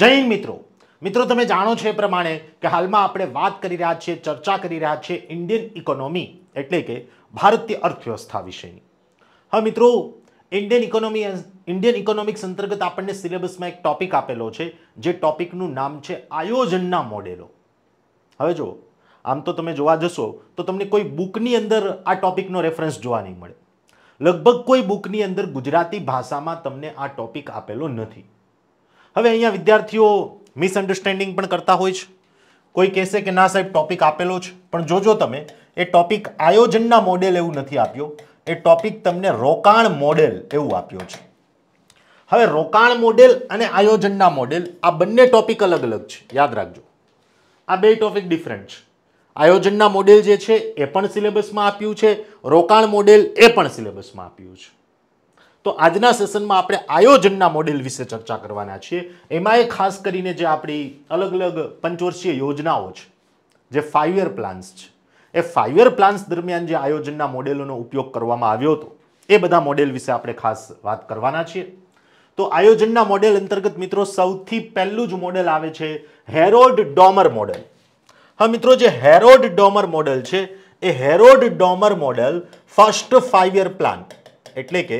જૈન મિત્રો મિત્રો તમે જાણો છો એ પ્રમાણે કે હાલમાં આપણે વાત કરી રહ્યા છીએ ચર્ચા કરી રહ્યા છીએ ઇન્ડિયન ઇકોનોમી એટલે કે ભારતીય અર્થવ્યવસ્થા વિશેની હવે મિત્રો ઇન્ડિયન ઇકોનોમી ઇન્ડિયન ઇકોનોમિક્સ અંતર્ગત આપણને સિલેબસમાં એક ટોપિક આપેલો છે જે ટોપિકનું નામ છે આયોજનના મોડેલો હવે જો આમ તો તમે જોવા જશો તો તમને કોઈ બુકની અંદર આ ટોપિકનો રેફરન્સ જોવા નહીં મળે લગભગ કોઈ બુકની અંદર ગુજરાતી ભાષામાં તમને આ ટોપિક આપેલો નથી હવે અહીંયા વિદ્યાર્થીઓ મિસઅન્ડરસ્ટેન્ડિંગ પણ કરતા હોય છે કોઈ કહેશે કે ના સાહેબ ટોપિક આપેલો છે પણ જોજો તમે એ ટોપિક આયોજનના મોડેલ એવું નથી આપ્યો એ ટોપિક તમને રોકાણ મોડેલ એવું આપ્યો છે હવે રોકાણ મોડેલ અને આયોજનના મોડેલ આ બંને ટોપિક અલગ અલગ છે યાદ રાખજો આ બે ટોપિક ડિફરન્ટ છે આયોજનના મોડેલ જે છે એ પણ સિલેબસમાં આપ્યું છે રોકાણ મોડેલ એ પણ સિલેબસમાં આપ્યું છે તો આજના સેશનમાં આપણે આયોજનના મોડેલ વિશે ચર્ચા કરવાના છીએ એમાં એ ખાસ કરીને જે આપણી અલગ અલગ પંચવર્ષીય યોજનાઓ છે જે ફાઇવ યર પ્લાન્સ છે એ ફાઇવ યર પ્લાન્સ દરમિયાન જે આયોજનના મોડેલોનો ઉપયોગ કરવામાં આવ્યો હતો એ બધા મોડેલ વિશે આપણે ખાસ વાત કરવાના છીએ તો આયોજનના મોડેલ અંતર્ગત મિત્રો સૌથી પહેલું જ મોડેલ આવે છે હેરોડ ડોમર મોડેલ હા મિત્રો જે હેરોડ ડોમર મોડેલ છે એ Harrod Domar model first five year plan એટલે કે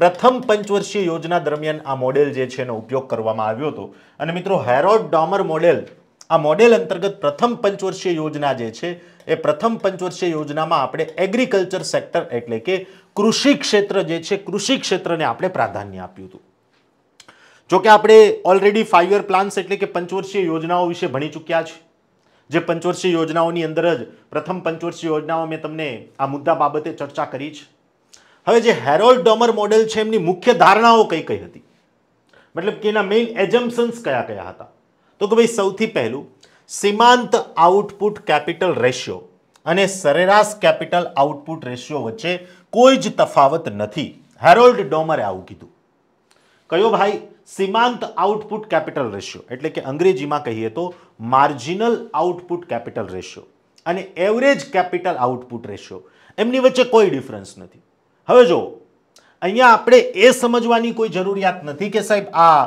પ્રથમ પંચવર્ષીય યોજના દરમિયાન આ મોડેલ જે છે એનો ઉપયોગ કરવામાં આવ્યો હતો અને મિત્રો હેરોડ ડોમર મોડેલ આ મોડેલ અંતર્ગત પ્રથમ પંચવર્ષીય યોજના જે છે એ પ્રથમ પંચવર્ષીય યોજનામાં આપણે એગ્રીકલ્ચર સેક્ટર એટલે કે કૃષિ ક્ષેત્ર જે છે કૃષિ ક્ષેત્રને આપણે પ્રાધાન્ય આપ્યું હતું જોકે આપણે ઓલરેડી ફાઈવ યર પ્લાન્સ એટલે કે પંચવર્ષીય યોજનાઓ વિશે ભણી ચૂક્યા છે જે પંચવર્ષીય યોજનાઓની અંદર જ પ્રથમ પંચવર્ષીય યોજનાઓ મેં તમને આ મુદ્દા બાબતે ચર્ચા કરી છે હવે જે હેરોલ્ડ ડોમર મોડેલ છે એમની મુખ્ય ધારણાઓ કઈ કઈ હતી મતલબ કે એના મેઇન એજમ્પશન્સ કયા કયા હતા તો કે ભાઈ સૌથી પહેલું સીમાંત આઉટપુટ કેપિટલ રેશિયો અને સરેરાશ કેપિટલ આઉટપુટ રેશિયો વચ્ચે કોઈ જ તફાવત નથી હેરોલ્ડ ડોમરે આવું કીધું કયો ભાઈ સીમાંત આઉટપુટ કેપિટલ રેશિયો એટલે કે અંગ્રેજીમાં કહીએ તો માર્જિનલ આઉટપુટ કેપિટલ રેશિયો અને એવરેજ કેપિટલ આઉટપુટ રેશિયો એમની વચ્ચે કોઈ ડિફરન્સ નથી હવે જો અહીંયા આપણે એ સમજવાની કોઈ જરૂરિયાત નથી કે સાહેબ આ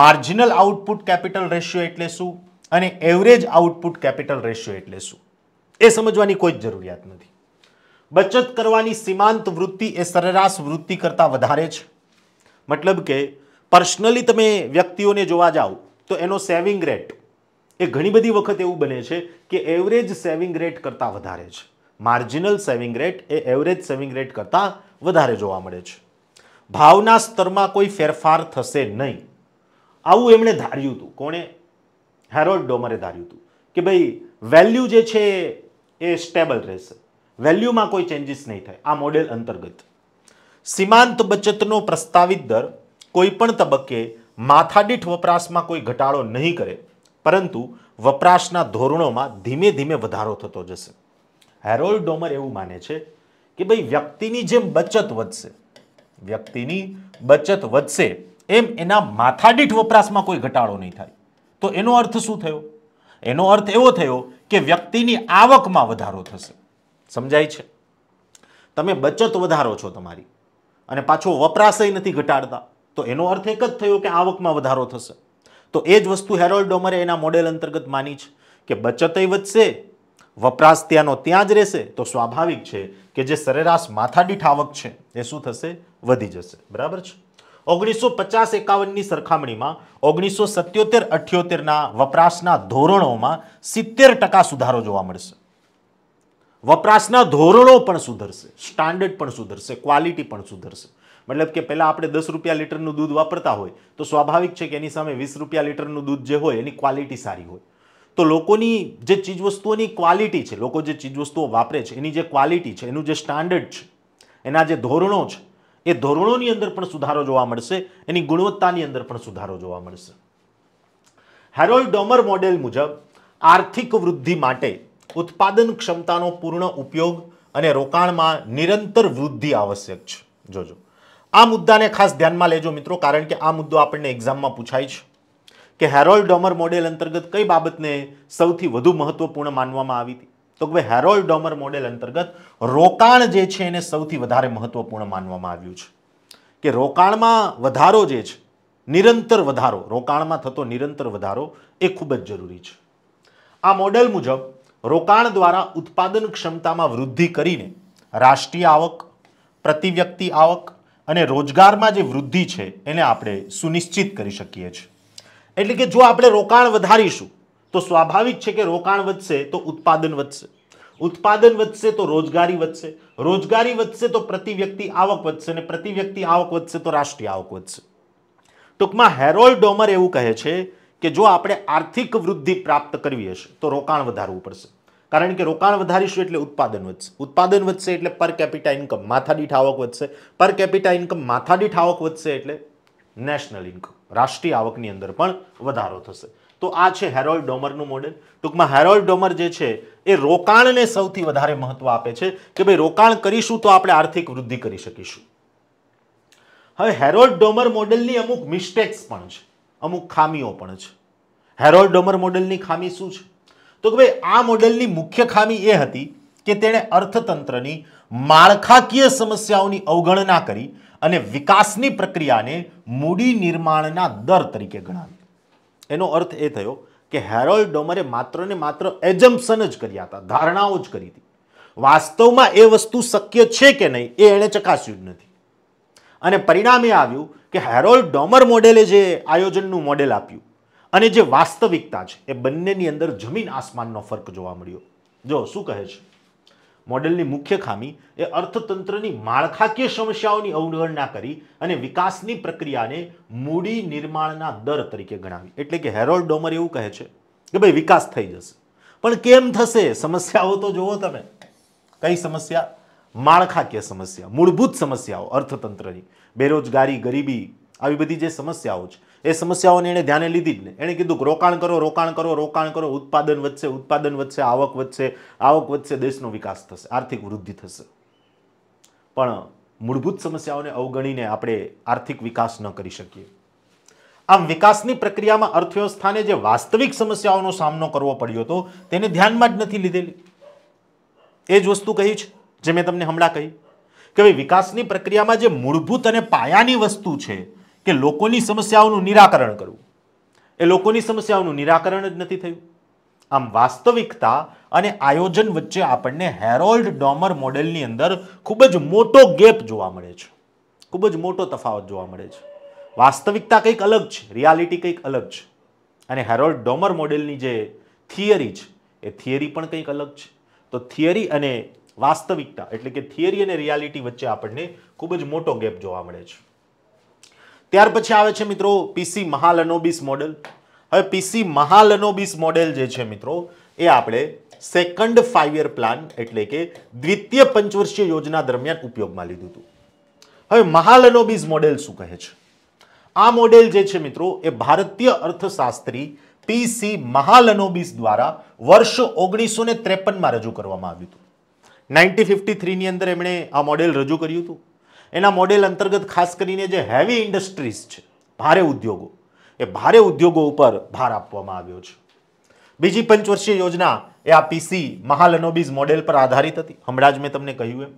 માર્જિનલ આઉટપુટ કેપિટલ રેશિયો એટલે શું અને એવરેજ આઉટપુટ કેપિટલ રેશિયો એટલે શું એ સમજવાની કોઈ જ જરૂરિયાત નથી બચત કરવાની સીમાંત વૃત્તિ એ સરેરાશ વૃત્તિ કરતાં વધારે છે મતલબ કે પર્સનલી તમે વ્યક્તિઓને જોવા જાઓ તો એનો સેવિંગ રેટ એ ઘણી બધી વખત એવું બને છે કે એવરેજ સેવિંગ રેટ કરતાં વધારે છે માર્જિનલ સેવિંગ રેટ એ એવરેજ સેવિંગ રેટ કરતાં વધારે જોવા મળે છે ભાવના સ્તરમાં કોઈ ફેરફાર થશે નહીં આવું એમણે ધાર્યું હતું કોણે હેરોલ્ડ ડોમરે ધાર્યું હતું કે ભાઈ વેલ્યુ જે છે એ સ્ટેબલ રહેશે વેલ્યુમાં કોઈ ચેન્જીસ નહીં થાય આ મોડેલ અંતર્ગત સીમાંત બચતનો પ્રસ્તાવિત દર કોઈપણ તબક્કે માથાદીઠ વપરાશમાં કોઈ ઘટાડો નહીં કરે પરંતુ વપરાશના ધોરણોમાં ધીમે ધીમે વધારો થતો જશે હેરોલ્ડ ડોમર એવું માને છે કે ભાઈ વ્યક્તિની જેમ બચત વધશે વ્યક્તિની બચત વધશે એમ એના માથાદીઠ વપરાશમાં કોઈ ઘટાડો નહીં થાય તો એનો અર્થ શું થયો એનો અર્થ એવો થયો કે વ્યક્તિની આવકમાં વધારો થશે સમજાય છે તમે બચત વધારો છો તમારી અને પાછો વપરાશય નથી ઘટાડતા તો એનો અર્થ એક જ થયો કે આવકમાં વધારો થશે તો એ જ વસ્તુ હેરોલ્ડ ડોમરે એના મોડેલ અંતર્ગત માની છે કે બચતય વધશે વપરાશ ત્યાંનો ત્યાં જ રહેશે તો સ્વાભાવિક છે કે જે સરેરાશ માથાદીઠ આવક છે એ શું થશે વધી જશે બરાબર છે ઓગણીસો પચાસ એકાવનની સરખામણીમાં ઓગણીસો સત્યોતેર અઠ્યોતેરના વપરાશના ધોરણોમાં સિત્તેર ટકા સુધારો જોવા મળશે વપરાશના ધોરણો પણ સુધરશે સ્ટાન્ડર્ડ પણ સુધરશે ક્વોલિટી પણ સુધરશે મતલબ કે પહેલાં આપણે દસ રૂપિયા લીટરનું દૂધ વાપરતા હોય તો સ્વાભાવિક છે કે એની સામે વીસ રૂપિયા લીટરનું દૂધ જે હોય એની ક્વોલિટી સારી હોય તો લોકોની જે ચીજવસ્તુઓની ક્વોલિટી છે લોકો જે ચીજવસ્તુઓ વાપરે છે એની જે ક્વોલિટી છે એનું જે સ્ટાન્ડર્ડ છે એના જે ધોરણો છે એ ધોરણોની અંદર પણ સુધારો જોવા મળશે એની ગુણવત્તાની અંદર પણ સુધારો જોવા મળશે હેરોલ્ડ ડોમર મોડેલ મુજબ આર્થિક વૃદ્ધિ માટે ઉત્પાદન ક્ષમતાનો પૂર્ણ ઉપયોગ અને રોકાણમાં નિરંતર વૃદ્ધિ આવશ્યક છે જોજો આ મુદ્દાને ખાસ ધ્યાનમાં લેજો મિત્રો કારણ કે આ મુદ્દો આપણને એક્ઝામમાં પૂછાય છે કે હેરોલ્ડ ડોમર મોડેલ અંતર્ગત કઈ બાબતને સૌથી વધુ મહત્વપૂર્ણ માનવામાં આવી હતી તો કે હેરોલ્ડ ડોમર મોડેલ અંતર્ગત રોકાણ જે છે એને સૌથી વધારે મહત્વપૂર્ણ માનવામાં આવ્યું છે કે રોકાણમાં વધારો જે છે નિરંતર વધારો રોકાણમાં થતો નિરંતર વધારો એ ખૂબ જ જરૂરી છે આ મોડેલ મુજબ રોકાણ દ્વારા ઉત્પાદન ક્ષમતામાં વૃદ્ધિ કરીને રાષ્ટ્રીય આવક પ્રતિ વ્યક્તિ આવક અને રોજગારમાં જે વૃદ્ધિ છે એને આપણે સુનિશ્ચિત કરી શકીએ છીએ એટલે કે જો આપણે રોકાણ વધારીશું તો સ્વાભાવિક છે કે રોકાણ વધશે તો ઉત્પાદન વધશે ઉત્પાદન વધશે તો રોજગારી વધશે રોજગારી વધશે તો પ્રતિ વ્યક્તિ આવક વધશે અને પ્રતિ વ્યક્તિ આવક વધશે તો રાષ્ટ્રીય આવક વધશે ટૂંકમાં હેરોલ્ડ ડોમર એવું કહે છે કે જો આપણે આર્થિક વૃદ્ધિ પ્રાપ્ત કરવી હશે તો રોકાણ વધારવું પડશે કારણ કે રોકાણ વધારીશું એટલે ઉત્પાદન વધશે ઉત્પાદન વધશે એટલે પર કેપિટા ઇન્કમ માથાદીઠ આવક વધશે પર કેપિટા ઇન્કમ માથાદીઠ આવક વધશે એટલે નેશનલ ઇન્કમ રાષ્ટ્રીય આવકની અંદર પણ વધારો થશે તો આ છે હેરોલ્ડ ડોમરનું મોડેલ ટૂંકમાં હેરોલ્ડ ડોમર જે છે એ રોકાણને સૌથી વધારે મહત્વ આપે છે કે ભાઈ રોકાણ કરીશું તો આપણે આર્થિક વૃદ્ધિ કરી શકીશું હવે હેરોલ્ડ ડોમર મોડેલની અમુક મિસ્ટેક્સ પણ છે અમુક ખામીઓ પણ છે હેરોલ્ડ ડોમર મોડેલની ખામી શું છે તો કે ભાઈ આ મોડેલની મુખ્ય ખામી એ હતી કે તેણે અર્થતંત્રની માળખાકીય સમસ્યાઓની અવગણના કરી અને વિકાસની પ્રક્રિયાને મૂડી નિર્માણના દર તરીકે ગણાવી એનો અર્થ એ થયો કે હેરોલ્ડ ડોમરે માત્ર ને માત્ર એજમ્પશન જ કર્યા હતા ધારણાઓ જ કરી હતી વાસ્તવમાં એ વસ્તુ શક્ય છે કે નહીં એ એણે ચકાસ્યું જ નથી અને પરિણામે આવ્યું કે હેરોલ્ડ ડોમર મોડેલે જે આયોજનનું મોડેલ આપ્યું અને જે વાસ્તવિકતા છે એ બંનેની અંદર જમીન આસમાનનો ફરક જોવા મળ્યો જો શું કહે છે મોડેલની મુખ્ય ખામી એ અર્થતંત્રની માળખાકીય સમસ્યાઓની અવગણના કરી અને વિકાસની પ્રક્રિયાને મૂડી નિર્માણના દર તરીકે ગણાવી એટલે કે હેરોલ્ડ ડોમર એવું કહે છે કે ભાઈ વિકાસ થઈ જશે પણ કેમ થશે સમસ્યાઓ તો જુઓ તમે કઈ સમસ્યા માળખાકીય સમસ્યા મૂળભૂત સમસ્યાઓ અર્થતંત્રની બેરોજગારી ગરીબી આવી બધી જે સમસ્યાઓ છે એ સમસ્યાઓને એણે ધ્યાને લીધી જ ને એણે કીધું કે રોકાણ કરો રોકાણ કરો રોકાણ કરો ઉત્પાદન વધશે ઉત્પાદન વધશે આવક વધશે આવક વધશે દેશનો વિકાસ થશે આર્થિક વૃદ્ધિ થશે પણ મૂળભૂત સમસ્યાઓને અવગણીને આપણે આર્થિક વિકાસ ન કરી શકીએ આમ વિકાસની પ્રક્રિયામાં અર્થવ્યવસ્થાને જે વાસ્તવિક સમસ્યાઓનો સામનો કરવો પડ્યો હતો તેને ધ્યાનમાં જ નથી લીધેલી એ જ વસ્તુ કહી છે જે મેં તમને હમણાં કહી કે ભાઈ વિકાસની પ્રક્રિયામાં જે મૂળભૂત અને પાયાની વસ્તુ છે કે લોકોની સમસ્યાઓનું નિરાકરણ કરવું એ લોકોની સમસ્યાઓનું નિરાકરણ જ નથી થયું આમ વાસ્તવિકતા અને આયોજન વચ્ચે આપણને હેરોલ્ડ ડોમર મોડેલની અંદર ખૂબ જ મોટો ગેપ જોવા મળે છે ખૂબ જ મોટો તફાવત જોવા મળે છે વાસ્તવિકતા કંઈક અલગ છે રિયાલિટી કંઈક અલગ છે અને હેરોલ્ડ ડોમર મોડેલની જે થિયરી છે એ થિયરી પણ કંઈક અલગ છે તો થિયરી અને વાસ્તવિકતા એટલે કે થિયરી અને રિયાલિટી વચ્ચે આપણને ખૂબ જ મોટો ગેપ જોવા મળે છે ત્યાર પછી આવે છે મિત્રો પીસી મહાલનોબિસ મોડેલ હવે પીસી મહાલનોબિસ મોડેલ જે છે મિત્રો એ આપણે સેકન્ડ ફાઇવ યર પ્લાન એટલે કે દ્વિતીય પંચવર્ષીય યોજના દરમિયાન ઉપયોગમાં લીધું હતું હવે મહાલનોબિસ મોડેલ શું કહે છે આ મોડેલ જે છે મિત્રો એ ભારતીય અર્થશાસ્ત્રી પીસી મહાલનોબિસ દ્વારા વર્ષ ઓગણીસો ને ત્રેપનમાં રજૂ કરવામાં આવ્યું હતું નાઇન્ટીન ફિફ્ટી થ્રીની અંદર એમણે આ મોડેલ રજૂ કર્યું હતું એના મોડેલ અંતર્ગત ખાસ કરીને જે હેવી ઇન્ડસ્ટ્રીઝ છે ભારે ઉદ્યોગો એ ભારે ઉદ્યોગો ઉપર ભાર આપવામાં આવ્યો છે બીજી પંચવર્ષીય યોજના એ આ પીસી મહાલનોબીઝ મોડેલ પર આધારિત હતી હમણાં જ મેં તમને કહ્યું એમ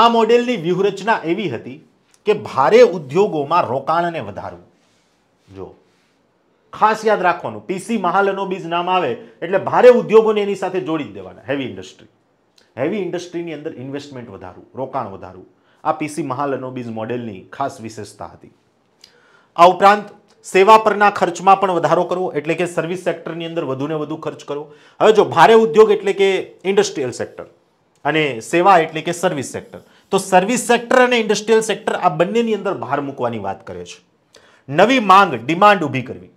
આ મોડેલની વ્યૂહરચના એવી હતી કે ભારે ઉદ્યોગોમાં રોકાણને વધારવું જો ખાસ યાદ રાખવાનું પીસી મહાલનોબીઝ નામ આવે એટલે ભારે ઉદ્યોગોને એની સાથે જોડી જ દેવાના હેવી ઇન્ડસ્ટ્રી હેવી ઇન્ડસ્ટ્રીની અંદર ઇન્વેસ્ટમેન્ટ વધારવું રોકાણ વધારવું આ પીસી મહાલનોબીઝ મોડેલની ખાસ વિશેષતા હતી આ ઉપરાંત સેવા પરના ખર્ચમાં પણ વધારો કરવો એટલે કે સર્વિસ સેક્ટરની અંદર વધુને વધુ ખર્ચ કરવો હવે જો ભારે ઉદ્યોગ એટલે કે ઇન્ડસ્ટ્રીયલ સેક્ટર અને સેવા એટલે કે સર્વિસ સેક્ટર તો સર્વિસ સેક્ટર અને ઇન્ડસ્ટ્રીયલ સેક્ટર આ બંનેની અંદર ભાર મૂકવાની વાત કરે છે નવી માંગ ડિમાન્ડ ઊભી કરવી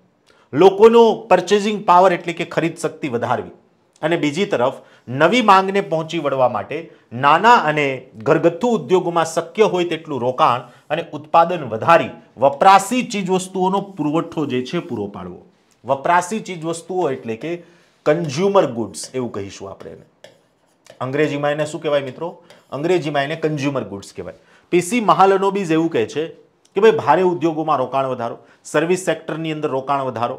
લોકોનો પરચેઝિંગ પાવર એટલે કે ખરીદ શક્તિ વધારવી અને બીજી તરફ નવી માંગને પહોંચી વળવા માટે નાના અને ઘરગથ્થુ ઉદ્યોગોમાં શક્ય હોય તેટલું રોકાણ અને ઉત્પાદન વધારી વપરાશી ચીજવસ્તુઓનો પુરવઠો જે છે પૂરો પાડવો વપરાશી ચીજવસ્તુઓ એટલે કે કન્ઝ્યુમર ગુડ્સ એવું કહીશું આપણે એને અંગ્રેજીમાં એને શું કહેવાય મિત્રો અંગ્રેજીમાં એને કન્ઝ્યુમર ગુડ્સ કહેવાય પીસી મહાલનોબીઝ એવું કહે છે કે ભાઈ ભારે ઉદ્યોગોમાં રોકાણ વધારો સર્વિસ સેક્ટરની અંદર રોકાણ વધારો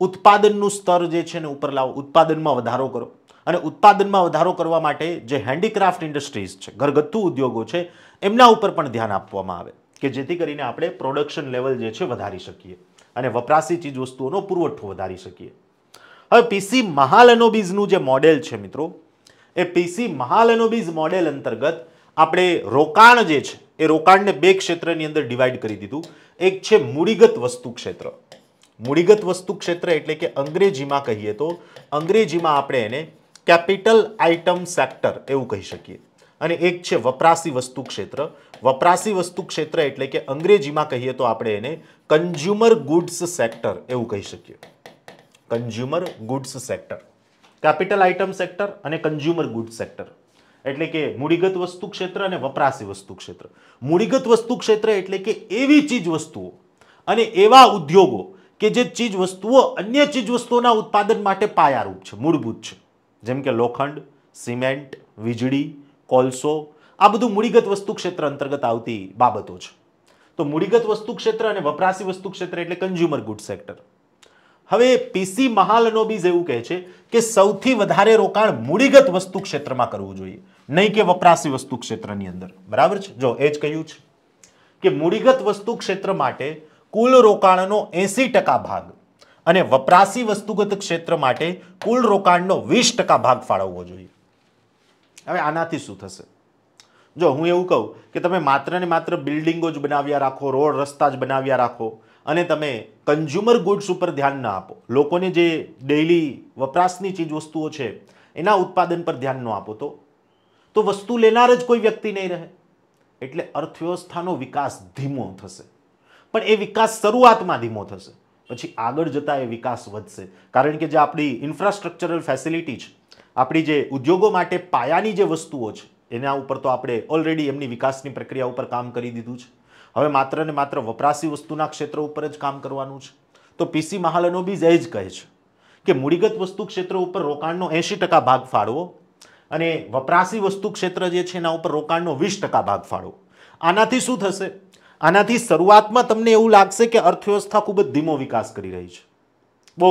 ઉત્પાદનનું સ્તર જે છે ને ઉપર લાવો ઉત્પાદનમાં વધારો કરો અને ઉત્પાદનમાં વધારો કરવા માટે જે હેન્ડીક્રાફ્ટ ઇન્ડસ્ટ્રીઝ છે ઘરગથ્થુ ઉદ્યોગો છે એમના ઉપર પણ ધ્યાન આપવામાં આવે કે જેથી કરીને આપણે પ્રોડક્શન લેવલ જે છે વધારી શકીએ અને વપરાશી ચીજ વસ્તુઓનો પુરવઠો વધારી શકીએ હવે પીસી મહાલેનોબીઝનું જે મોડેલ છે મિત્રો એ પીસી મહાલેનોબીઝ મોડેલ અંતર્ગત આપણે રોકાણ જે છે એ રોકાણને બે ક્ષેત્રની અંદર ડિવાઈડ કરી દીધું એક છે મૂડીગત વસ્તુ ક્ષેત્ર મૂડીગત વસ્તુ ક્ષેત્ર એટલે કે અંગ્રેજીમાં કહીએ તો અંગ્રેજીમાં આપણે એને કેપિટલ આઇટમ સેક્ટર એવું કહી શકીએ અને એક છે વપરાશી વસ્તુ ક્ષેત્ર વપરાશી વસ્તુ ક્ષેત્ર એટલે કે અંગ્રેજીમાં કહીએ તો આપણે એને કન્ઝ્યુમર ગુડ્સ સેક્ટર એવું કહી શકીએ consumer goods sector capital item sector અને કન્ઝ્યુમર ગુડ્સ સેક્ટર એટલે કે મૂડીગત વસ્તુ ક્ષેત્ર અને વપરાશી વસ્તુ ક્ષેત્ર મૂડીગત વસ્તુ ક્ષેત્ર એટલે કે એવી ચીજ વસ્તુઓ અને એવા ઉદ્યોગો કે જે ચીજ વસ્તુઓ અન્ય ચીજ વસ્તુઓના ઉત્પાદન માટે પાયારૂપ છે મૂળભૂત છે જેમ કે લોખંડ સિમેન્ટ વીજળી કોલસો આ બધું મૂડીગત વસ્તુ ક્ષેત્ર અંતર્ગત આવતી બાબતો છે તો મૂડીગત વસ્તુ ક્ષેત્ર અને વપરાશી વસ્તુ ક્ષેત્ર એટલે કન્ઝ્યુમર ગુડ સેક્ટર હવે પીસી મહાલનોબીઝ એવું કહે છે કે સૌથી વધારે રોકાણ મૂડીગત વસ્તુ ક્ષેત્રમાં કરવું જોઈએ નહીં કે વપરાશી વસ્તુ ક્ષેત્રની અંદર બરાબર છે જો એ જ કહ્યું છે કે મૂડીગત વસ્તુ ક્ષેત્ર માટે કુલ રોકાણનો એંસી ટકા ભાગ અને વપરાશી વસ્તુગત ક્ષેત્ર માટે કુલ રોકાણનો વીસ ટકા ભાગ ફાળવવો જોઈએ હવે આનાથી શું થશે જો હું એવું કહું કે તમે માત્ર ને માત્ર બિલ્ડિંગો જ બનાવ્યા રાખો રોડ રસ્તા જ બનાવ્યા રાખો અને તમે કન્ઝ્યુમર ગુડ્સ ઉપર ધ્યાન ના આપો લોકોને જે ડેઇલી વપરાશની ચીજવસ્તુઓ છે એના ઉત્પાદન પર ધ્યાન ન આપો તો તો વસ્તુ લેનાર જ કોઈ વ્યક્તિ નહીં રહે એટલે અર્થવ્યવસ્થાનો વિકાસ ધીમો થશે પણ એ વિકાસ શરૂઆતમાં ધીમો થશે પછી આગળ જતાં એ વિકાસ વધશે કારણ કે જે આપણી ઇન્ફ્રાસ્ટ્રક્ચરલ ફેસિલિટી છે આપણી જે ઉદ્યોગો માટે પાયાની જે વસ્તુઓ છે એના ઉપર તો આપણે ઓલરેડી એમની વિકાસની પ્રક્રિયા ઉપર કામ કરી દીધું છે હવે માત્ર ને માત્ર વપરાશી વસ્તુના ક્ષેત્ર ઉપર જ કામ કરવાનું છે તો પીસી મહાલનો મહાલનોબીઝ એ જ કહે છે કે મૂડીગત વસ્તુ ક્ષેત્ર ઉપર રોકાણનો એંશી ટકા ભાગ ફાળવો અને વપરાશી વસ્તુ ક્ષેત્ર જે છે એના ઉપર રોકાણનો વીસ ટકા ભાગ ફાળવો આનાથી શું થશે આનાથી શરૂઆતમાં તમને એવું લાગશે કે અર્થવ્યવસ્થા ખૂબ જ ધીમો વિકાસ કરી રહી છે બહુ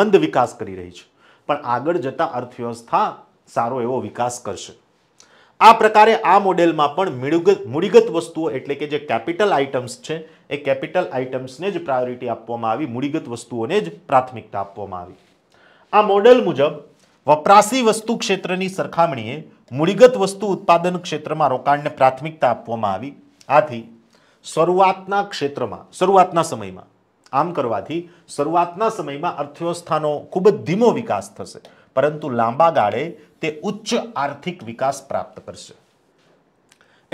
મંદ વિકાસ કરી રહી છે પણ આગળ જતા અર્થવ્યવસ્થા સારો એવો વિકાસ કરશે આ પ્રકારે આ મોડેલમાં પણ મૂળગત મૂડીગત વસ્તુઓ એટલે કે જે કેપિટલ આઇટમ્સ છે એ કેપિટલ આઇટમ્સને જ પ્રાયોરિટી આપવામાં આવી મૂડીગત વસ્તુઓને જ પ્રાથમિકતા આપવામાં આવી આ મોડેલ મુજબ વપરાશી વસ્તુ ક્ષેત્રની સરખામણીએ મૂડીગત વસ્તુ ઉત્પાદન ક્ષેત્રમાં રોકાણને પ્રાથમિકતા આપવામાં આવી આથી શરૂઆતના ક્ષેત્રમાં શરૂઆતના સમયમાં આમ કરવાથી શરૂઆતના સમયમાં અર્થવ્યવસ્થાનો ખૂબ જ ધીમો વિકાસ થશે પરંતુ લાંબા ગાળે તે ઉચ્ચ આર્થિક વિકાસ પ્રાપ્ત કરશે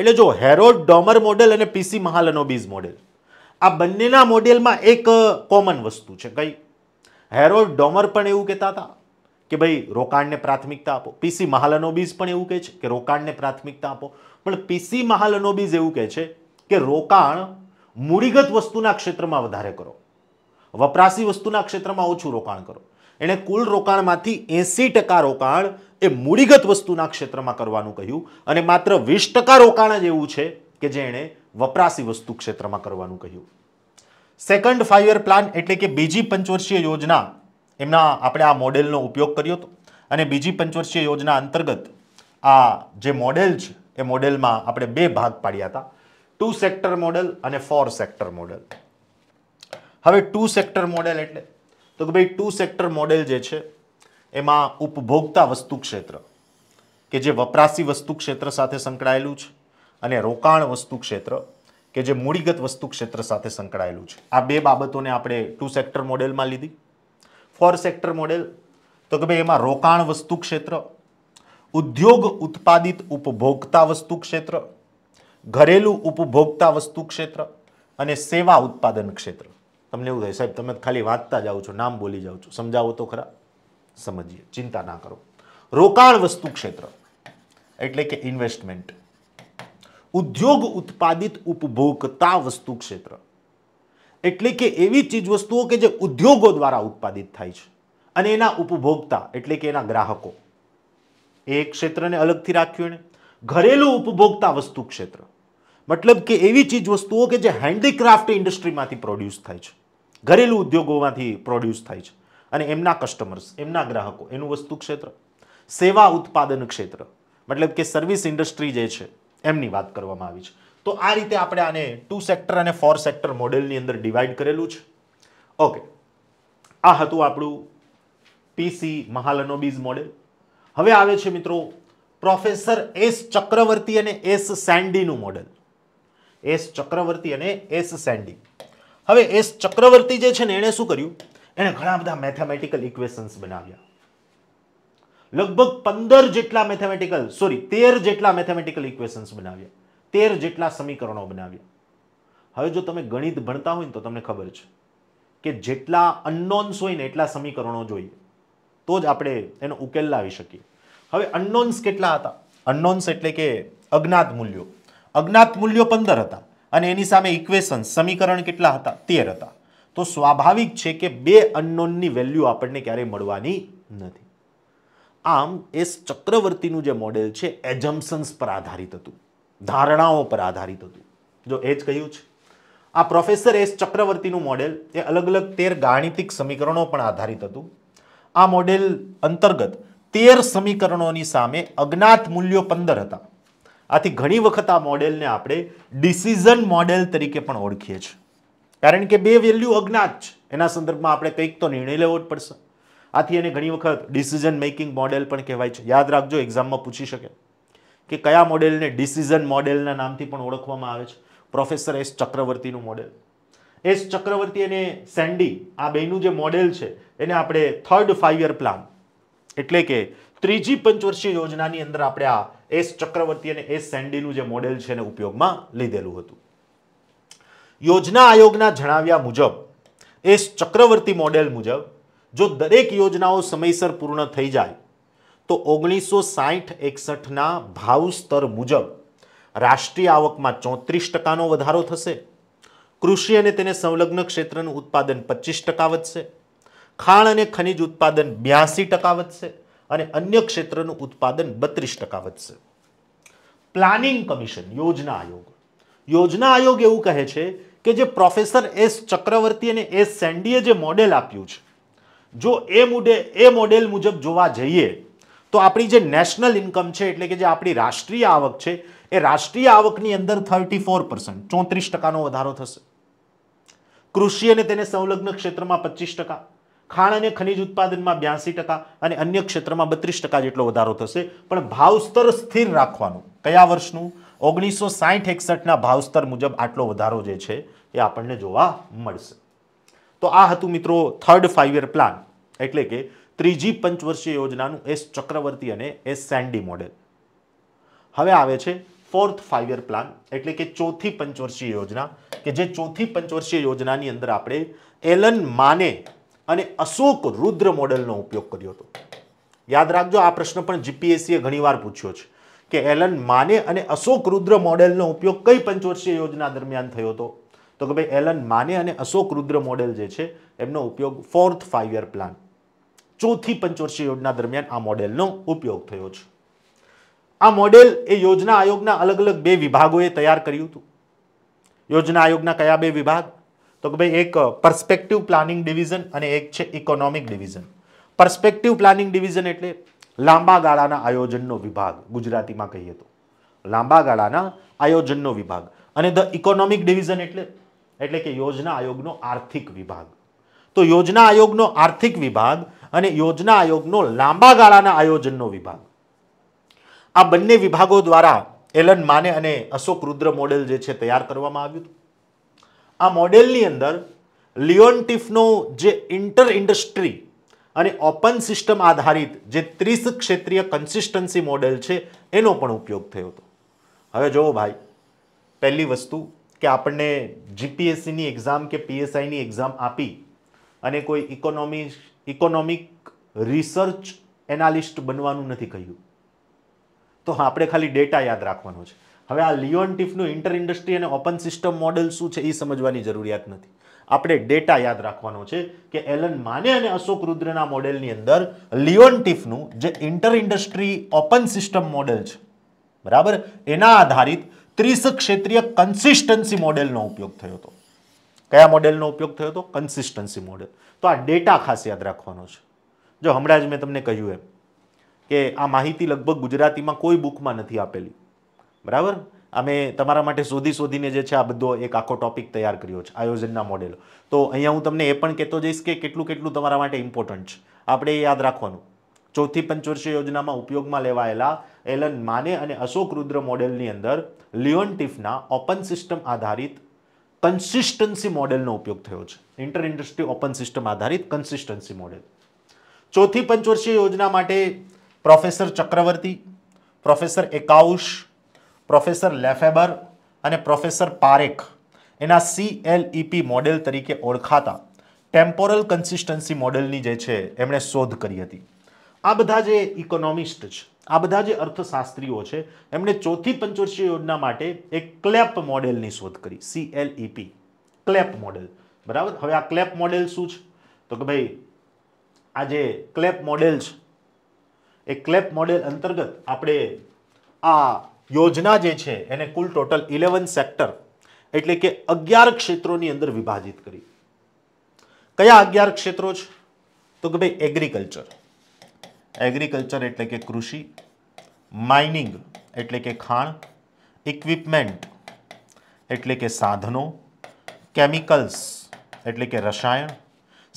એટલે જો હેરોડ ડોમર મોડેલ અને પીસી મહાલનોબીઝ મોડેલ આ બંનેના મોડેલમાં એક કોમન વસ્તુ છે કઈ હેરોડ ડોમર પણ એવું કહેતા હતા કે ભાઈ રોકાણને પ્રાથમિકતા આપો પીસી મહાલનોબીઝ પણ એવું કહે છે કે રોકાણને પ્રાથમિકતા આપો પણ પીસી મહાલનોબીઝ એવું કહે છે કે રોકાણ મૂડીગત વસ્તુના ક્ષેત્રમાં વધારે કરો વપરાશી વસ્તુના ક્ષેત્રમાં ઓછું રોકાણ કરો એણે કુલ રોકાણમાંથી એંસી ટકા રોકાણ એ મૂડીગત વસ્તુના ક્ષેત્રમાં કરવાનું કહ્યું અને માત્ર વીસ ટકા રોકાણ જ એવું છે કે જે એણે વપરાશી વસ્તુ ક્ષેત્રમાં કરવાનું કહ્યું સેકન્ડ ફાઈવ પ્લાન એટલે કે બીજી પંચવર્ષીય યોજના એમના આપણે આ મોડેલનો ઉપયોગ કર્યો હતો અને બીજી પંચવર્ષીય યોજના અંતર્ગત આ જે મોડેલ છે એ મોડેલમાં આપણે બે ભાગ પાડ્યા હતા ટુ સેક્ટર મોડેલ અને ફોર સેક્ટર મોડેલ હવે ટુ સેક્ટર મોડેલ એટલે તો કે ભાઈ ટુ સેક્ટર મોડેલ જે છે એમાં ઉપભોક્તા વસ્તુ ક્ષેત્ર કે જે વપરાશી વસ્તુ ક્ષેત્ર સાથે સંકળાયેલું છે અને રોકાણ વસ્તુ ક્ષેત્ર કે જે મૂડીગત વસ્તુ ક્ષેત્ર સાથે સંકળાયેલું છે આ બે બાબતોને આપણે ટુ સેક્ટર મોડેલમાં લીધી ફોર સેક્ટર મોડેલ તો કે ભાઈ એમાં રોકાણ વસ્તુ ક્ષેત્ર ઉદ્યોગ ઉત્પાદિત ઉપભોક્તા વસ્તુ ક્ષેત્ર ઘરેલું ઉપભોક્તા વસ્તુ ક્ષેત્ર અને સેવા ઉત્પાદન ક્ષેત્ર તમને એવું થાય સાહેબ તમે ખાલી વાંચતા જાઓ છો નામ બોલી જાઓ છો સમજાવો તો ખરા સમજીએ ચિંતા ના કરો રોકાણ વસ્તુ ક્ષેત્ર એટલે કે ઇન્વેસ્ટમેન્ટ ઉદ્યોગ ઉત્પાદિત ઉપભોક્તા વસ્તુ ક્ષેત્ર એટલે કે એવી ચીજવસ્તુઓ કે જે ઉદ્યોગો દ્વારા ઉત્પાદિત થાય છે અને એના ઉપભોક્તા એટલે કે એના ગ્રાહકો એ ક્ષેત્રને અલગથી રાખ્યું એણે ઘરેલું ઉપભોક્તા વસ્તુ ક્ષેત્ર મતલબ કે એવી ચીજ વસ્તુઓ કે જે હેન્ડીક્રાફ્ટ ઇન્ડસ્ટ્રીમાંથી પ્રોડ્યુસ થાય છે ઘરેલુ ઉદ્યોગોમાંથી પ્રોડ્યુસ થાય છે અને એમના કસ્ટમર્સ એમના ગ્રાહકો એનું વસ્તુ ક્ષેત્ર સેવા ઉત્પાદન ક્ષેત્ર મતલબ કે સર્વિસ ઇન્ડસ્ટ્રી જે છે એમની વાત કરવામાં આવી છે તો આ રીતે આપણે આને ટુ સેક્ટર અને ફોર સેક્ટર મોડેલની અંદર ડિવાઈડ કરેલું છે ઓકે આ હતું આપણું પીસી મહાલનોબીઝ મોડેલ હવે આવે છે મિત્રો પ્રોફેસર એસ ચક્રવર્તી અને એસ સેન્ડીનું મોડેલ એસ ચક્રવર્તી અને એસ સેન્ડી હવે એસ ચક્રવર્તી જે છે ને એણે શું કર્યું એણે ઘણા બધા મેથેમેટિકલ ઇક્વેશન્સ બનાવ્યા લગભગ પંદર જેટલા મેથેમેટિકલ સોરી તેર જેટલા મેથેમેટિકલ ઇક્વેશન્સ બનાવ્યા તેર જેટલા સમીકરણો બનાવ્યા હવે જો તમે ગણિત ભણતા હોય ને તો તમને ખબર છે કે જેટલા અનનોન્સ હોય ને એટલા સમીકરણો જોઈએ તો જ આપણે એનો ઉકેલ લાવી શકીએ હવે અનનોન્સ કેટલા હતા અનનોન્સ એટલે કે અજ્ઞાત મૂલ્યો અજ્ઞાત મૂલ્યો પંદર હતા અને એની સામે ઇક્વેશન સમીકરણ કેટલા હતા તેર હતા તો સ્વાભાવિક છે કે બે અનનોનની વેલ્યુ આપણને ક્યારેય મળવાની નથી આમ એ ચક્રવર્તીનું જે મોડેલ છે એજમ્પસન્સ પર આધારિત હતું ધારણાઓ પર આધારિત હતું જો એ જ કહ્યું છે આ પ્રોફેસર એસ ચક્રવર્તીનું મોડેલ એ અલગ અલગ તેર ગાણિતિક સમીકરણો પણ આધારિત હતું આ મોડેલ અંતર્ગત તેર સમીકરણોની સામે અજ્ઞાત મૂલ્યો પંદર હતા આથી ઘણી વખત આ મોડેલને આપણે ડિસિઝન મોડેલ તરીકે પણ ઓળખીએ છીએ કારણ કે બે વેલ્યુ અજ્ઞાત છે એના સંદર્ભમાં આપણે કંઈક તો નિર્ણય લેવો જ પડશે આથી એને ઘણી વખત ડિસિઝન મેકિંગ મોડેલ પણ કહેવાય છે યાદ રાખજો એક્ઝામમાં પૂછી શકે કે કયા મોડેલને ડિસિઝન મોડેલના નામથી પણ ઓળખવામાં આવે છે પ્રોફેસર એસ ચક્રવર્તીનું મોડેલ એસ ચક્રવર્તી અને સેન્ડી આ બેનું જે મોડેલ છે એને આપણે થર્ડ ફાઈવ યર પ્લાન એટલે કે ત્રીજી પંચવર્ષીય યોજનાની અંદર આપણે આ એસ ચક્રવર્તી અને એસ સેન્ડીનું જે મોડેલ છે એને ઉપયોગમાં લીધેલું હતું યોજના આયોગના જણાવ્યા મુજબ એસ ચક્રવર્તી મોડેલ મુજબ જો દરેક યોજનાઓ સમયસર પૂર્ણ થઈ જાય તો ઓગણીસો સાહીઠ એકસઠના ભાવ સ્તર મુજબ રાષ્ટ્રીય આવકમાં ચોત્રીસ ટકાનો વધારો થશે કૃષિ અને તેને સંલગ્ન ક્ષેત્રનું ઉત્પાદન પચીસ ટકા વધશે ખાણ અને ખનિજ ઉત્પાદન બ્યાસી ટકા વધશે અને અન્ય ક્ષેત્રનું ઉત્પાદન બત્રીસ ટકા વધશે પ્લાનિંગ કમિશન યોજના આયોગ યોજના આયોગ એવું કહે છે કે જે પ્રોફેસર એસ ચક્રવર્તી અને એસ સેન્ડીએ જે મોડેલ આપ્યું છે જો એ મુદ્દે એ મોડેલ મુજબ જોવા જઈએ તો આપણી જે નેશનલ ઇન્કમ છે એટલે કે જે આપણી રાષ્ટ્રીય આવક છે એ રાષ્ટ્રીય આવકની અંદર થર્ટી ફોર પર્સન્ટ ચોત્રીસ ટકાનો વધારો થશે કૃષિ અને તેને સંલગ્ન ક્ષેત્રમાં પચીસ ટકા ખાણ અને ખનિજ ઉત્પાદનમાં બ્યાસી ટકા અને અન્ય ક્ષેત્રમાં બત્રીસ ટકા જેટલો વધારો થશે પણ ભાવસ્તર સ્થિર રાખવાનું કયા વર્ષનું ઓગણીસો સાહીઠ એકસઠના ભાવસ્તર મુજબ આટલો વધારો જે છે એ આપણને જોવા મળશે તો આ હતું મિત્રો થર્ડ ફાઇવ યર પ્લાન એટલે કે ત્રીજી પંચવર્ષીય યોજનાનું એસ ચક્રવર્તી અને એસ સેન્ડી મોડેલ હવે આવે છે ફોર્થ ફાઇવ યર પ્લાન એટલે કે ચોથી પંચવર્ષીય યોજના કે જે ચોથી પંચવર્ષીય યોજનાની અંદર આપણે એલન માને અને અશોક રુદ્ર મોડલનો ઉપયોગ કર્યો હતો યાદ રાખજો આ પ્રશ્ન પણ જીપીએસસીએ ઘણીવાર પૂછ્યો છે કે એલન માને અને અશોક રુદ્ર મોડેલનો ઉપયોગ કઈ પંચવર્ષીય યોજના દરમિયાન થયો હતો તો કે ભાઈ એલન માને અને અશોક રુદ્ર મોડેલ જે છે એમનો ઉપયોગ ફોર્થ ફાઇવ યર પ્લાન ચોથી પંચવર્ષીય યોજના દરમિયાન આ મોડેલનો ઉપયોગ થયો છે આ મોડેલ એ યોજના આયોગના અલગ અલગ બે વિભાગોએ તૈયાર કર્યું હતું યોજના આયોગના કયા બે વિભાગ તો કે ભાઈ એક પર્સ્પેક્ટિવ પ્લાનિંગ ડિવિઝન અને એક છે economic division perspective planning division એટલે લાંબા ગાળાના આયોજનનો વિભાગ ગુજરાતીમાં કહીએ તો લાંબા ગાળાના આયોજનનો વિભાગ અને ધ ઇકોનોમિક ડિવિઝન એટલે એટલે કે યોજના આયોગનો આર્થિક વિભાગ તો યોજના આયોગનો આર્થિક વિભાગ અને યોજના આયોગનો લાંબા ગાળાના આયોજનનો વિભાગ આ બંને વિભાગો દ્વારા એલન માને અને અશોક રુદ્ર મોડેલ જે છે તૈયાર કરવામાં આવ્યું હતું આ મોડેલની અંદર લિયોન જે ઇન્ટર ઇન્ડસ્ટ્રી અને ઓપન સિસ્ટમ આધારિત જે ત્રીસ ક્ષેત્રીય કન્સિસ્ટન્સી મોડેલ છે એનો પણ ઉપયોગ થયો હતો હવે જુઓ ભાઈ પહેલી વસ્તુ કે આપણને જીપીએસસીની એક્ઝામ કે પીએસઆઈની એક્ઝામ આપી અને કોઈ ઇકોનોમી ઇકોનોમિક રિસર્ચ એનાલિસ્ટ બનવાનું નથી કહ્યું તો આપણે ખાલી ડેટા યાદ રાખવાનો છે હવે આ લિયોન ટીફનું ઇન્ટર ઇન્ડસ્ટ્રી અને ઓપન સિસ્ટમ મોડેલ શું છે એ સમજવાની જરૂરિયાત નથી આપણે ડેટા યાદ રાખવાનો છે કે એલન માને અને અશોક રુદ્રના મોડેલની અંદર લિયોન ટીફનું જે inter industry open system model છે બરાબર એના આધારિત ત્રીસ ક્ષેત્રીય કન્સિસ્ટન્સી મોડેલનો ઉપયોગ થયો હતો કયા મોડેલનો ઉપયોગ થયો હતો કન્સિસ્ટન્સી મોડેલ તો આ ડેટા ખાસ યાદ રાખવાનો છે જો હમણાં જ મેં તમને કહ્યું એમ કે આ માહિતી લગભગ ગુજરાતીમાં કોઈ બુકમાં નથી આપેલી બરાબર અમે તમારા માટે શોધી શોધીને જે છે આ બધો એક આખો ટોપિક તૈયાર કર્યો છે આયોજનના મોડેલ તો અહીંયા હું તમને એ પણ કહેતો જઈશ કે કેટલું કેટલું તમારા માટે ઇમ્પોર્ટન્ટ છે આપણે એ યાદ રાખવાનું ચોથી પંચવર્ષીય યોજનામાં ઉપયોગમાં લેવાયેલા એલન માને અને અશોક રુદ્ર મોડેલની અંદર લિયોન ટીફના ઓપન સિસ્ટમ આધારિત કન્સિસ્ટન્સી મોડેલનો ઉપયોગ થયો છે ઇન્ટર ઇન્ડસ્ટ્રી ઓપન સિસ્ટમ આધારિત કન્સિસ્ટન્સી મોડેલ ચોથી પંચવર્ષીય યોજના માટે professor Chakravarty professor Eckaus professor Lefeber અને પ્રોફેસર પારેખ એના સીએલઈપી e મોડેલ તરીકે ઓળખાતા ટેમ્પોરલ કન્સિસ્ટન્સી મોડેલની જે છે એમણે શોધ કરી હતી આ બધા જે ઇકોનોમિસ્ટ છે આ બધા જે અર્થશાસ્ત્રીઓ છે એમણે ચોથી પંચવર્ષીય યોજના માટે એક ક્લેપ મોડેલની શોધ કરી સીએલઈપી e ક્લેપ મોડેલ બરાબર હવે આ ક્લેપ મોડેલ શું છે તો કે ભાઈ આ જે ક્લેપ મોડેલ છે એ ક્લેપ મોડેલ અંતર્ગત આપણે આ યોજના જે છે એને કુલ ટોટલ ઇલેવન સેક્ટર એટલે કે અગિયાર ક્ષેત્રોની અંદર વિભાજિત કરી કયા અગિયાર ક્ષેત્રો છે તો કે ભાઈ એગ્રીકલ્ચર એગ્રીકલ્ચર એટલે કે કૃષિ માઇનિંગ એટલે કે ખાણ ઇક્વિપમેન્ટ એટલે કે સાધનો કેમિકલ્સ એટલે કે રસાયણ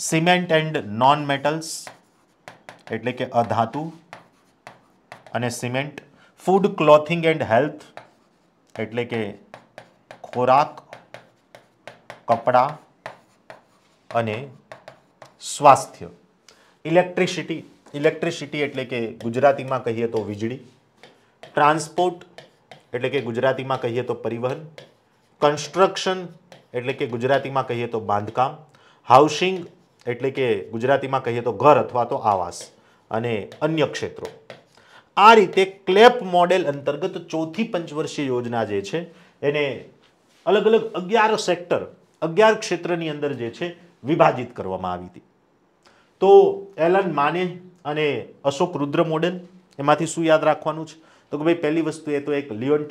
સિમેન્ટ એન્ડ નોન મેટલ્સ એટલે કે અધાતુ અને cement food clothing and health એટલે કે ખોરાક કપડાં અને સ્વાસ્થ્ય ઇલેક્ટ્રિસિટી ઇલેક્ટ્રિસિટી એટલે કે ગુજરાતીમાં કહીએ તો વીજળી ટ્રાન્સપોર્ટ એટલે કે ગુજરાતીમાં કહીએ તો પરિવહન કન્સ્ટ્રક્શન એટલે કે ગુજરાતીમાં કહીએ તો બાંધકામ હાઉસિંગ એટલે કે ગુજરાતીમાં કહીએ તો ઘર અથવા તો આવાસ અને અન્ય ક્ષેત્રો આ રીતે ક્લેપ મોડેલ અંતર્ગત ચોથી પંચવર્ષીય યોજના જે છે એને અલગ અલગ અગિયાર સેક્ટર અગિયાર ક્ષેત્રની અંદર જે છે વિભાજિત કરવામાં આવી હતી તો એલન માને અને અશોક રુદ્ર મોડેલ એમાંથી શું યાદ રાખવાનું છે તો કે ભાઈ પહેલી વસ્તુ એ તો એક લિયોન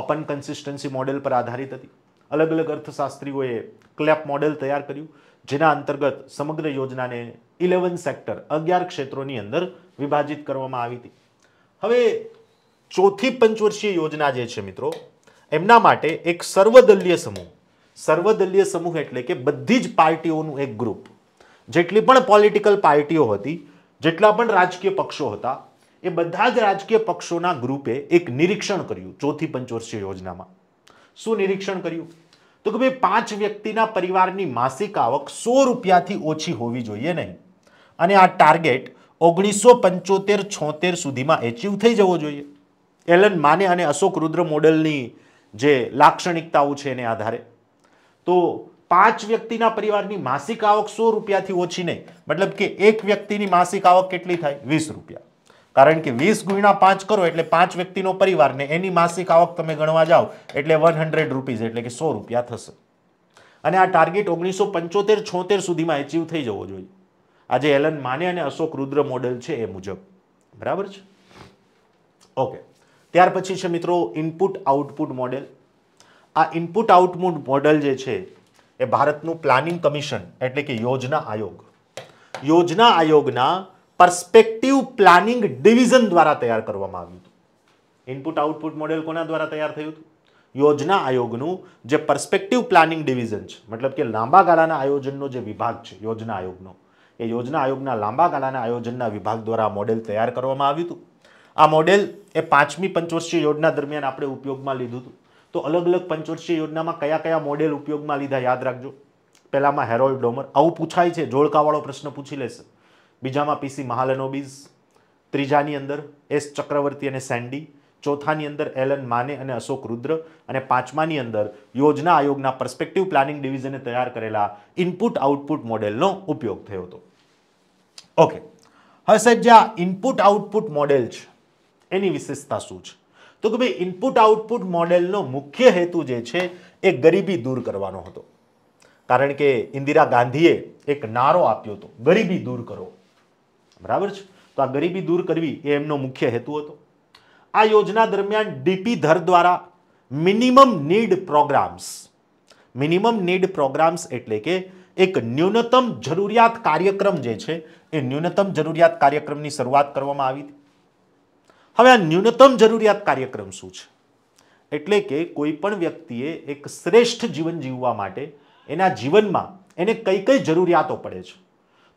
ઓપન કન્સિસ્ટન્સી મોડેલ પર આધારિત હતી અલગ અલગ અર્થશાસ્ત્રીઓએ ક્લેપ મોડેલ તૈયાર કર્યું જેના અંતર્ગત સમગ્ર યોજનાને ઇલેવન સેક્ટર અગિયાર ક્ષેત્રોની અંદર વિભાજિત કરવામાં આવી હતી હવે ચોથી પંચવર્ષીય યોજના જે છે મિત્રો એમના માટે એક સર્વદલીય સમૂહ સર્વદલીય સમૂહ એટલે કે બધી જ પાર્ટીઓનું એક ગ્રુપ જેટલી પણ પોલિટિકલ પાર્ટીઓ હતી જેટલા પણ રાજકીય પક્ષો હતા એ બધા જ રાજકીય પક્ષોના ગ્રુપે એક નિરીક્ષણ કર્યું ચોથી પંચવર્ષીય યોજનામાં શું નિરીક્ષણ કર્યું તો કે ભાઈ પાંચ વ્યક્તિના પરિવારની માસિક આવક સો રૂપિયાથી ઓછી હોવી જોઈએ નહીં અને આ ટાર્ગેટ ઓગણીસો પંચોતેર છોતેર સુધીમાં એચિવ થઈ જવો જોઈએ એલન માને અને અશોક રુદ્ર મોડલની જે લાક્ષણિકતાઓ છે એને આધારે તો પાંચ વ્યક્તિના પરિવારની માસિક આવક સો રૂપિયાથી ઓછી નહીં મતલબ કે એક વ્યક્તિની માસિક આવક કેટલી થાય વીસ રૂપિયા કારણ કે વીસ ગુણા પાંચ કરો એટલે પાંચ વ્યક્તિનો પરિવાર ને એની માસિક આવક તમે ગણવા જાઓ એટલે વન હંડ્રેડ રૂપીઝ એટલે કે સો રૂપિયા થશે અને આ ટાર્ગેટ ઓગણીસો પંચોતેર છોતેર સુધીમાં એચિવ થઈ જવો જોઈએ આજે એલન માને અને અશોક રુદ્ર મોડેલ છે એ મુજબ બરાબર છે ઓકે ત્યાર પછી છે મિત્રો ઇનપુટ આઉટપુટ મોડેલ આ ઇનપુટ આઉટપુટ મોડેલ જે છે એ ભારતનું પ્લાનિંગ કમિશન એટલે કે યોજના આયોગ યોજના આયોગના પરસ્પેક્ટિવ પ્લાનિંગ ડિવિઝન દ્વારા તૈયાર કરવામાં આવ્યું હતું ઇનપુટ આઉટપુટ મોડેલ કોના દ્વારા તૈયાર થયું હતું યોજના આયોગનું જે પર્સ્પેક્ટિવ પ્લાનિંગ ડિવિઝન છે મતલબ કે લાંબા ગાળાના આયોજનનો જે વિભાગ છે યોજના આયોગનો એ યોજના આયોગના લાંબા ગાળાના આયોજનના વિભાગ દ્વારા મોડેલ તૈયાર કરવામાં આવ્યું હતું આ મોડેલ એ પાંચમી પંચવર્ષીય યોજના દરમિયાન આપણે ઉપયોગમાં લીધું હતું તો અલગ અલગ પંચવર્ષીય યોજનામાં કયા કયા મોડેલ ઉપયોગમાં લીધા યાદ રાખજો પહેલામાં હેરોલ્ડ ડોમર આવું પૂછાય છે જોળકાવાળો પ્રશ્ન પૂછી લેશે બીજામાં પીસી મહાલનોબીઝ ત્રીજાની અંદર એસ ચક્રવર્તી અને સેન્ડી ચોથાની અંદર એલન માને અને અશોક રુદ્ર અને પાંચમાની અંદર યોજના આયોગના પર્સ્પેક્ટિવ પ્લાનિંગ ડિવિઝને તૈયાર કરેલા ઇનપુટ આઉટપુટ મોડેલનો ઉપયોગ થયો હતો ઓકે હવે સાહેબ જે આ ઇનપુટ આઉટપુટ મોડેલ છે એની વિશેષતા શું છે તો કે ભાઈ ઇનપુટ આઉટપુટ મોડેલનો મુખ્ય હેતુ જે છે એ ગરીબી દૂર કરવાનો હતો કારણ કે ઇન્દિરા ગાંધીએ એક નારો આપ્યો હતો ગરીબી દૂર કરો બરાબર છે તો આ ગરીબી દૂર કરવી એ એમનો મુખ્ય હેતુ હતો આ યોજના દરમિયાન ડીપી ધર દ્વારા minimum need programmes minimum need programmes એટલે કે એક ન્યૂનતમ જરૂરિયાત કાર્યક્રમ જે છે એ ન્યૂનતમ જરૂરિયાત કાર્યક્રમની શરૂઆત કરવામાં આવી હતી હવે આ ન્યૂનતમ જરૂરિયાત કાર્યક્રમ શું છે એટલે કે કોઈ પણ વ્યક્તિએ એક શ્રેષ્ઠ જીવન જીવવા માટે એના જીવનમાં એને કઈ કઈ જરૂરિયાતો પડે છે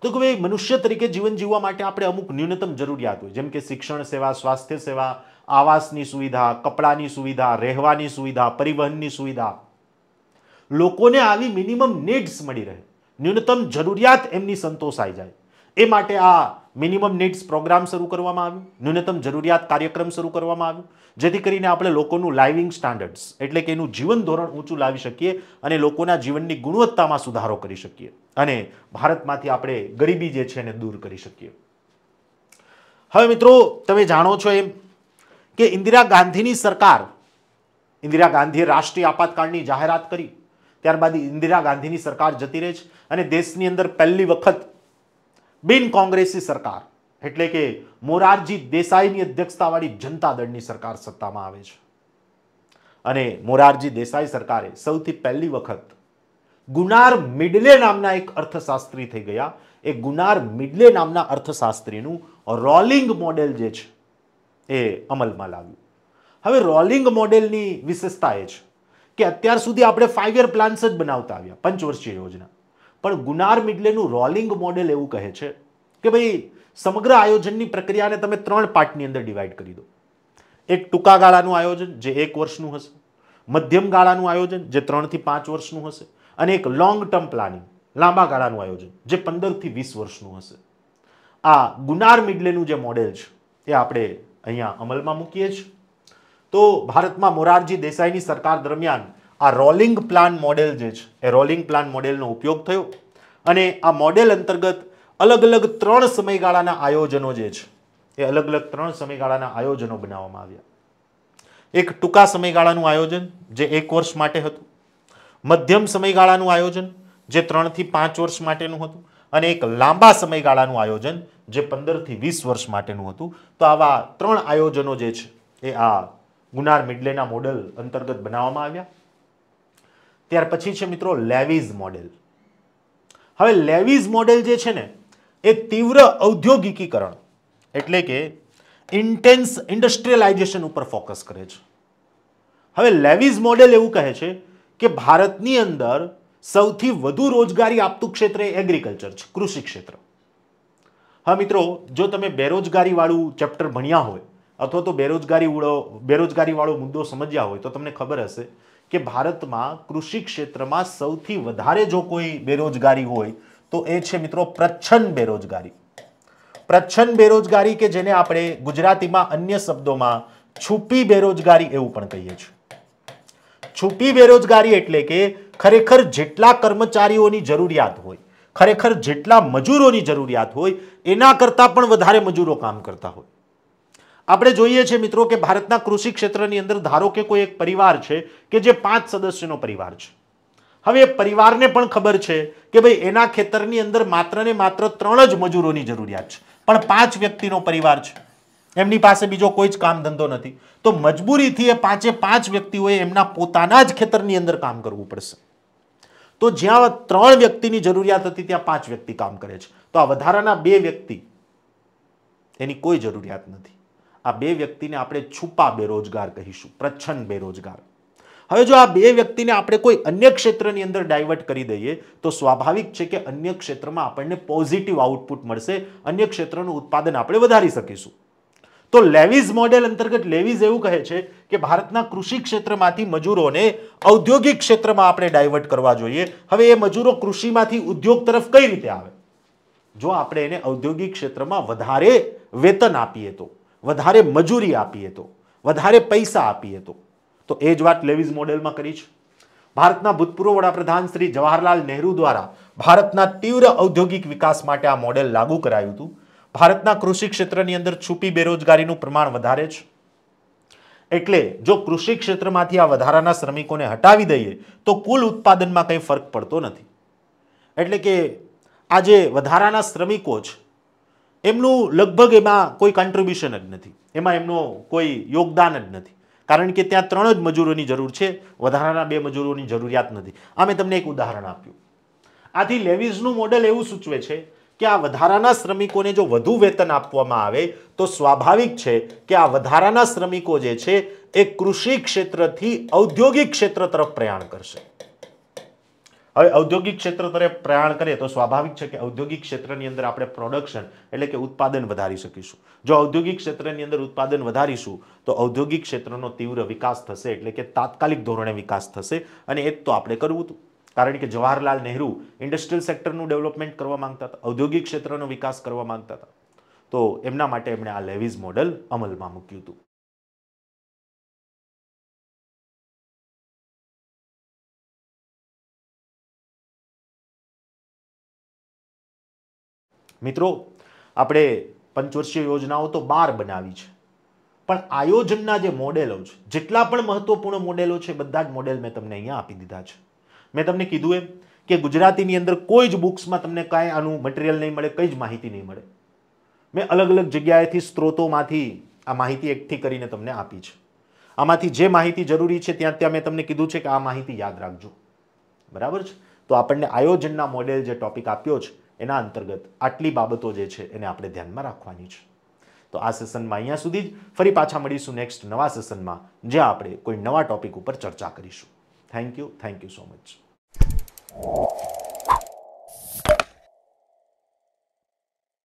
તો કે ભાઈ મનુષ્ય તરીકે જીવન જીવવા માટે આપણે અમુક ન્યૂનતમ જરૂરિયાત હોય જેમ કે શિક્ષણ સેવા સ્વાસ્થ્ય સેવા આવાસની સુવિધા કપડાની સુવિધા રહેવાની સુવિધા પરિવહનની સુવિધા લોકોને આવી મિનિમમ નીડ્સ મળી રહે ન્યૂનતમ જરૂરિયાત એમની સંતોષાઈ જાય એ માટે આ મિનિમમ નીડ્સ પ્રોગ્રામ શરૂ કરવામાં આવ્યું ન્યૂનતમ જરૂરિયાત કાર્યક્રમ શરૂ કરવામાં આવ્યું જેથી કરીને આપણે લોકોનું લાઇવિંગ સ્ટાન્ડર્ડ્સ એટલે કે એનું જીવન ધોરણ ઊંચું લાવી શકીએ અને લોકોના જીવનની ગુણવત્તામાં સુધારો કરી શકીએ અને ભારતમાંથી આપણે ગરીબી જે છે એને દૂર કરી શકીએ હવે મિત્રો તમે જાણો છો એમ કે ઇન્દિરા ગાંધીની સરકાર ઇન્દિરા ગાંધીએ રાષ્ટ્રીય આપાતકાળની જાહેરાત કરી ત્યારબાદ ઇન્દિરા ગાંધીની સરકાર જતી રહે છે અને દેશની અંદર પહેલી વખત બિન કોંગ્રેસી સરકાર એટલે કે મોરારજી દેસાઈની અધ્યક્ષતાવાળી જનતા દળની સરકાર સત્તામાં આવે છે અને મોરારજી દેસાઈ સરકારે સૌથી પહેલી વખત ગુનાર મિડલે નામના એક અર્થશાસ્ત્રી થઈ ગયા એ ગુનાર મિડલે નામના અર્થશાસ્ત્રીનું રોલિંગ મોડેલ જે છે એ અમલમાં લાવ્યું હવે રોલિંગ મોડેલની વિશેષતા એ છે કે અત્યાર સુધી આપણે ફાઇવ યર પ્લાન્સ જ બનાવતા આવ્યા પંચવર્ષીય યોજના પણ ગુનાર મિડલેનું રોલિંગ મોડેલ એવું કહે છે કે ભાઈ સમગ્ર આયોજનની પ્રક્રિયાને તમે ત્રણ પાર્ટની અંદર ડિવાઈડ કરી દો એક ટૂંકા ગાળાનું આયોજન જે એક વર્ષનું હશે મધ્યમ ગાળાનું આયોજન જે ત્રણથી પાંચ વર્ષનું હશે અને એક લોંગ ટર્મ પ્લાનિંગ લાંબા ગાળાનું આયોજન જે પંદરથી વીસ વર્ષનું હશે આ ગુનાર મિડલેનું જે મોડેલ છે એ આપણે અહીંયા અમલમાં મૂકીએ છીએ તો ભારતમાં મોરારજી દેસાઈની સરકાર દરમિયાન આ રોલિંગ પ્લાન મોડેલ જે છે એ રોલિંગ પ્લાન મોડેલનો ઉપયોગ થયો અને આ મોડેલ અંતર્ગત અલગ અલગ ત્રણ સમયગાળાના આયોજનો જે છે એ અલગ અલગ ત્રણ સમયગાળાના આયોજનો બનાવવામાં આવ્યા એક ટૂંકા સમયગાળાનું આયોજન જે એક વર્ષ માટે હતું મધ્યમ સમયગાળાનું આયોજન જે ત્રણથી પાંચ વર્ષ માટેનું હતું અને એક લાંબા સમયગાળાનું આયોજન જે પંદરથી વીસ વર્ષ માટેનું હતું તો આવા ત્રણ આયોજનો જે છે એ આ ગુનાર મિડલેના મોડલ અંતર્ગત બનાવવામાં આવ્યા ત્યાર પછી છે મિત્રો લેવીઝ મોડેલ હવે લેવીઝ મોડેલ જે છે ને એ તીવ્ર ઔદ્યોગિકીકરણ એટલે કે ઇન્ટેન્સ ઇન્ડસ્ટ્રીયલાઇઝેશન ઉપર ફોકસ કરે છે હવે લેવીઝ મોડેલ એવું કહે છે કે ભારતની અંદર સૌથી વધુ રોજગારી આપતું ક્ષેત્ર એ એગ્રીકલ્ચર છે કૃષિ ક્ષેત્ર હા મિત્રો જો તમે બેરોજગારીવાળું ચેપ્ટર ભણ્યા હોય અથવા તો બેરોજગારી બેરોજગારીવાળો મુદ્દો સમજ્યા હોય તો તમને ખબર હશે કે ભારતમાં કૃષિ ક્ષેત્રમાં સૌથી વધારે જો કોઈ બેરોજગારી હોય તો એ છે મિત્રો પ્રચ્છન્ન બેરોજગારી પ્રચ્છન્ન બેરોજગારી કે જેને આપણે ગુજરાતીમાં અન્ય શબ્દોમાં છુપી બેરોજગારી એવું પણ કહીએ છીએ છુપી બેરોજગારી એટલે કે ખરેખર જેટલા કર્મચારીઓની જરૂરિયાત હોય ખરેખર જેટલા મજૂરોની જરૂરિયાત હોય એના કરતાં પણ વધારે મજૂરો કામ કરતા હોય આપણે જોઈએ છીએ મિત્રો કે ભારતના કૃષિ ક્ષેત્રની અંદર ધારો કે કોઈ એક પરિવાર છે કે જે પાંચ સદસ્યનો પરિવાર છે હવે એ પરિવારને પણ ખબર છે કે ભાઈ એના ખેતરની અંદર માત્ર ને માત્ર ત્રણ જ મજૂરોની જરૂરિયાત છે પણ પાંચ વ્યક્તિનો પરિવાર છે એમની પાસે બીજો કોઈ જ કામ ધંધો નથી તો મજબૂરીથી એ પાંચે પાંચ વ્યક્તિઓએ એમના પોતાના જ ખેતરની અંદર કામ કરવું પડશે તો જ્યાં ત્રણ વ્યક્તિની જરૂરિયાત હતી ત્યાં પાંચ વ્યક્તિ કામ કરે છે તો આ વધારાના બે વ્યક્તિ એની કોઈ જરૂરિયાત નથી આ બે વ્યક્તિને આપણે છુપા બેરોજગાર કહીશું પ્રચ્છન્ન બેરોજગાર હવે જો આ બે વ્યક્તિને આપણે કોઈ અન્ય ક્ષેત્રની અંદર ડાયવર્ટ કરી દઈએ તો સ્વાભાવિક છે કે અન્ય ક્ષેત્રમાં આપણને પોઝિટિવ આઉટપુટ મળશે અન્ય ક્ષેત્રનું ઉત્પાદન આપણે વધારી શકીશું તો લેવીઝ મોડેલ અંતર્ગત લેવીઝ એવું કહે છે કે ભારતના કૃષિ ક્ષેત્રમાંથી મજૂરોને ઔદ્યોગિક ક્ષેત્રમાં આપણે ડાયવર્ટ કરવા જોઈએ હવે એ મજૂરો કૃષિમાંથી ઉદ્યોગ તરફ કઈ રીતે આવે જો આપણે એને ઔદ્યોગિક ક્ષેત્રમાં વધારે વેતન આપીએ તો વધારે મજૂરી આપીએ તો વધારે પૈસા આપીએ તો તો એ જ વાત લેવીઝ મોડેલમાં કરી છે ભારતના ભૂતપૂર્વ વડાપ્રધાન શ્રી જવાહરલાલ નહેરુ દ્વારા ભારતના તીવ્ર ઔદ્યોગિક વિકાસ માટે આ મોડેલ લાગુ કરાયું હતું ભારતના કૃષિ ક્ષેત્રની અંદર છૂપી બેરોજગારીનું પ્રમાણ વધારે છે એટલે જો કૃષિ ક્ષેત્રમાંથી આ વધારાના શ્રમિકોને હટાવી દઈએ તો કુલ ઉત્પાદનમાં કંઈ ફરક પડતો નથી એટલે કે આ જે વધારાના શ્રમિકો છે એમનું લગભગ એમાં કોઈ કન્ટ્રીબ્યુશન જ નથી એમાં એમનું કોઈ યોગદાન જ નથી કારણ કે ત્યાં ત્રણ જ મજૂરોની જરૂર છે વધારાના બે મજૂરોની જરૂરિયાત નથી આ મેં તમને એક ઉદાહરણ આપ્યું આથી લેવીઝનું મોડેલ એવું સૂચવે છે કે આ વધારાના શ્રમિકોને જો વધુ વેતન આપવામાં આવે તો સ્વાભાવિક છે કે આ વધારાના શ્રમિકો જે છે એ કૃષિ ક્ષેત્રથી ઔદ્યોગિક ક્ષેત્ર તરફ પ્રયાણ કરશે હવે ઔદ્યોગિક ક્ષેત્ર તરફ પ્રયાણ કરીએ તો સ્વાભાવિક છે કે ઔદ્યોગિક ક્ષેત્રની અંદર આપણે પ્રોડક્શન એટલે કે ઉત્પાદન વધારી શકીશું જો ઔદ્યોગિક ક્ષેત્રની અંદર ઉત્પાદન વધારીશું તો ઔદ્યોગિક ક્ષેત્રનો તીવ્ર વિકાસ થશે એટલે કે તાત્કાલિક ધોરણે વિકાસ થશે અને એ તો આપણે કરવું હતું કારણ કે જવાહરલાલ નહેરુ ઇન્ડસ્ટ્રીયલ સેક્ટરનું ડેવલપમેન્ટ કરવા માંગતા હતા ઔદ્યોગિક ક્ષેત્રનો વિકાસ કરવા માંગતા હતા તો એમના માટે એમણે આ લેવીઝ મોડલ અમલમાં મૂક્યું હતું મિત્રો આપણે પંચવર્ષીય યોજનાઓ તો બાર બનાવી છે પણ આયોજનના જે મોડેલો છે જેટલા પણ મહત્વપૂર્ણ મોડેલો છે બધા જ મોડેલ મેં તમને અહીંયા આપી દીધા છે મેં તમને કીધું એમ કે ગુજરાતીની અંદર કોઈ જ બુક્સમાં તમને કાંઈ આનું મટીરિયલ નહીં મળે કંઈ જ માહિતી નહીં મળે મેં અલગ અલગ જગ્યાએથી સ્ત્રોતોમાંથી આ માહિતી એકઠી કરીને તમને આપી છે આમાંથી જે માહિતી જરૂરી છે ત્યાં ત્યાં મેં તમને કીધું છે કે આ માહિતી યાદ રાખજો બરાબર છે તો આપણને આયોજનના મોડેલ જે ટોપિક આપ્યો છે એના અંતર્ગત આટલી બાબતો જે છે એને આપણે ધ્યાનમાં રાખવાની છે તો આ સેશનમાં અહીંયા સુધી જ ફરી પાછા મળીશું નેક્સ્ટ નવા સેશનમાં જ્યાં આપણે કોઈ નવા ટોપિક ઉપર ચર્ચા કરીશું thank you thank you so much